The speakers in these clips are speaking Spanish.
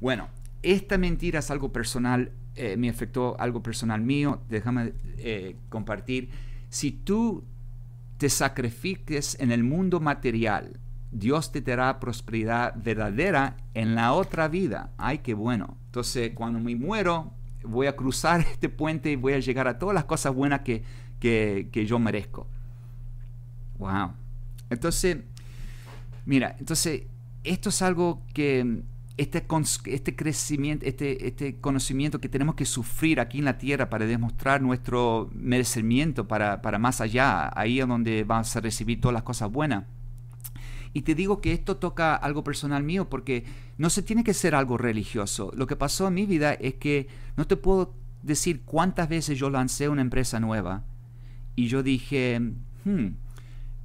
Bueno, esta mentira es algo personal, eh, me afectó algo personal mío, déjame eh, compartir. Si tú te sacrifiques en el mundo material, Dios te dará prosperidad verdadera en la otra vida. Ay, qué bueno. Entonces, cuando me muero, voy a cruzar este puente y voy a llegar a todas las cosas buenas que, que yo merezco. Wow. Entonces, mira, entonces, esto es algo que este, este crecimiento, este, este conocimiento que tenemos que sufrir aquí en la tierra para demostrar nuestro merecimiento para, más allá, ahí es donde vas a recibir todas las cosas buenas. Y te digo que esto toca algo personal mío porque no se tiene que ser algo religioso. Lo que pasó en mi vida es que no te puedo decir cuántas veces yo lancé una empresa nueva y yo dije, hmm,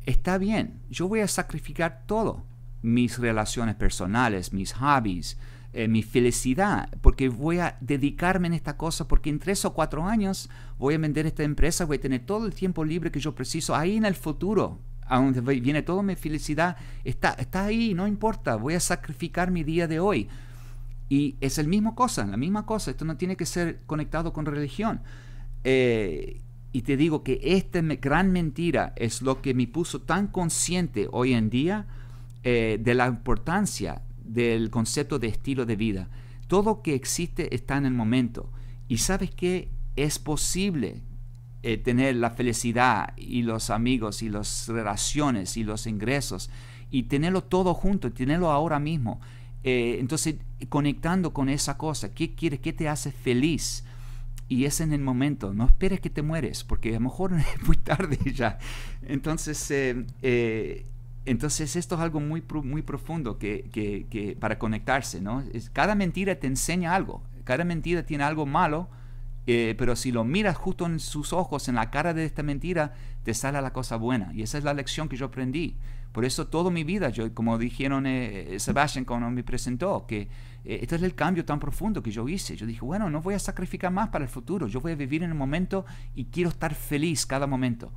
está bien, yo voy a sacrificar todo mis relaciones personales, mis hobbies, eh, mi felicidad, porque voy a dedicarme en esta cosa, porque en tres o cuatro años voy a vender esta empresa, voy a tener todo el tiempo libre que yo preciso ahí en el futuro, a donde viene toda mi felicidad, está, está ahí, no importa, voy a sacrificar mi día de hoy. Y es el mismo cosa, la misma cosa, esto no tiene que ser conectado con religión. Eh, y te digo que esta gran mentira es lo que me puso tan consciente hoy en día eh, de la importancia del concepto de estilo de vida. Todo que existe está en el momento. Y sabes que es posible eh, tener la felicidad y los amigos y las relaciones y los ingresos y tenerlo todo junto, tenerlo ahora mismo. Eh, entonces, conectando con esa cosa, ¿qué quieres? ¿Qué te hace feliz? Y es en el momento, no esperes que te mueres, porque a lo mejor es muy tarde ya. Entonces, eh, entonces esto es algo muy, muy profundo que, para conectarse, ¿no? Es, cada mentira te enseña algo, cada mentira tiene algo malo, eh, pero si lo miras justo en sus ojos, en la cara de esta mentira, te sale la cosa buena. Y esa es la lección que yo aprendí. Por eso toda mi vida, yo, como dijeron Sebastian eh, eh, Sebastián cuando me presentó, que este es el cambio tan profundo que yo hice. Yo dije, bueno, no voy a sacrificar más para el futuro, yo voy a vivir en el momento y quiero estar feliz cada momento.